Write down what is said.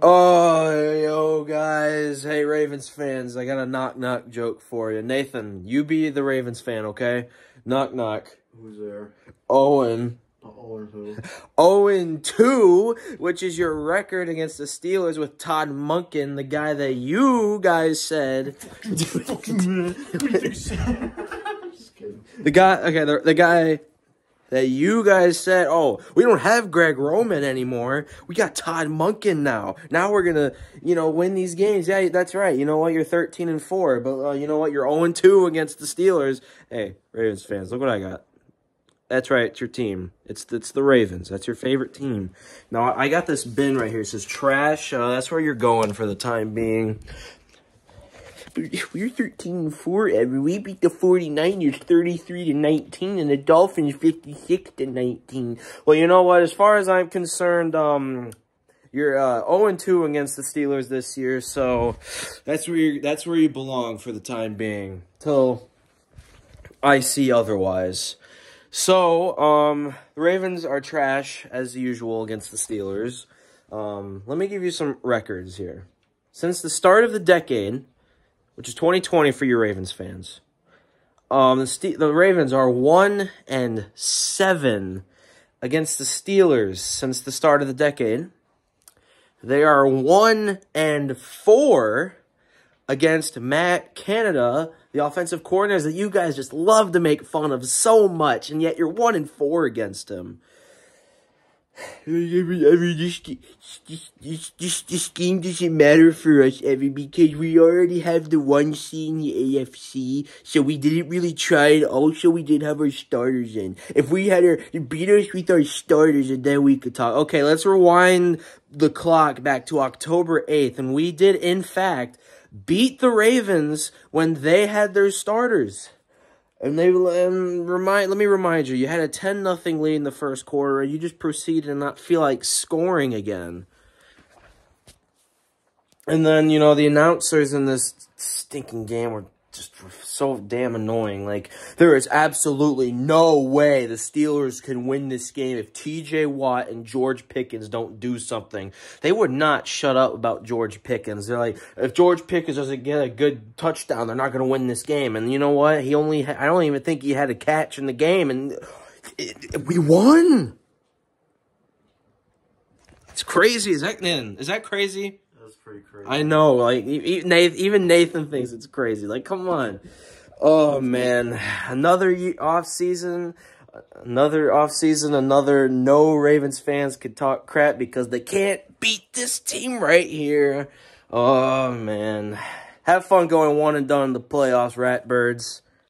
Oh, yo, guys. Hey, Ravens fans. I got a knock-knock joke for you. Nathan, you be the Ravens fan, okay? Knock-knock. Who's there? Owen. Uh, Owen who? Owen 2, which is your record against the Steelers with Todd Munkin, the guy that you guys said. the guy, okay, the, the guy that you guys said, oh, we don't have Greg Roman anymore. We got Todd Munkin now. Now we're going to, you know, win these games. Yeah, that's right. You know what? You're 13 and 4, but uh, you know what? You're 0 and 2 against the Steelers. Hey, Ravens fans, look what I got. That's right, it's your team. It's it's the Ravens. That's your favorite team. Now, I got this bin right here. It says trash. Uh, that's where you're going for the time being. We're 13 4, Every We beat the 49ers 33 to 19 and the Dolphins 56 to 19. Well, you know what? As far as I'm concerned, um, you're uh, 0 2 against the Steelers this year, so that's where you that's where you belong for the time being. Till I see otherwise. So, um, the Ravens are trash as usual against the Steelers. Um, let me give you some records here. Since the start of the decade, which is 2020 for your Ravens fans. Um, the, the Ravens are one and seven against the Steelers since the start of the decade. They are one and four against Matt Canada, the offensive coordinators that you guys just love to make fun of so much, and yet you're one and four against him. This, this, this, this, this game doesn't matter for us, Evan, because we already have the one seed in the AFC, so we didn't really try, it. also we didn't have our starters in. If we had our beat us with our starters, and then we could talk. Okay, let's rewind the clock back to October 8th, and we did, in fact, beat the Ravens when they had their starters. And they and um, remind let me remind you, you had a ten nothing lead in the first quarter, and you just proceeded to not feel like scoring again. And then you know the announcers in this stinking game were just so damn annoying. Like, there is absolutely no way the Steelers can win this game if TJ Watt and George Pickens don't do something. They would not shut up about George Pickens. They're like, if George Pickens doesn't get a good touchdown, they're not going to win this game. And you know what? He only, I don't even think he had a catch in the game, and it, it, we won. It's crazy. Is that, man, is that crazy? pretty crazy. I know, like even Nathan thinks it's crazy. Like, come on. Oh man, another off season, another off season, another no Ravens fans could talk crap because they can't beat this team right here. Oh man, have fun going one and done in the playoffs, Ratbirds.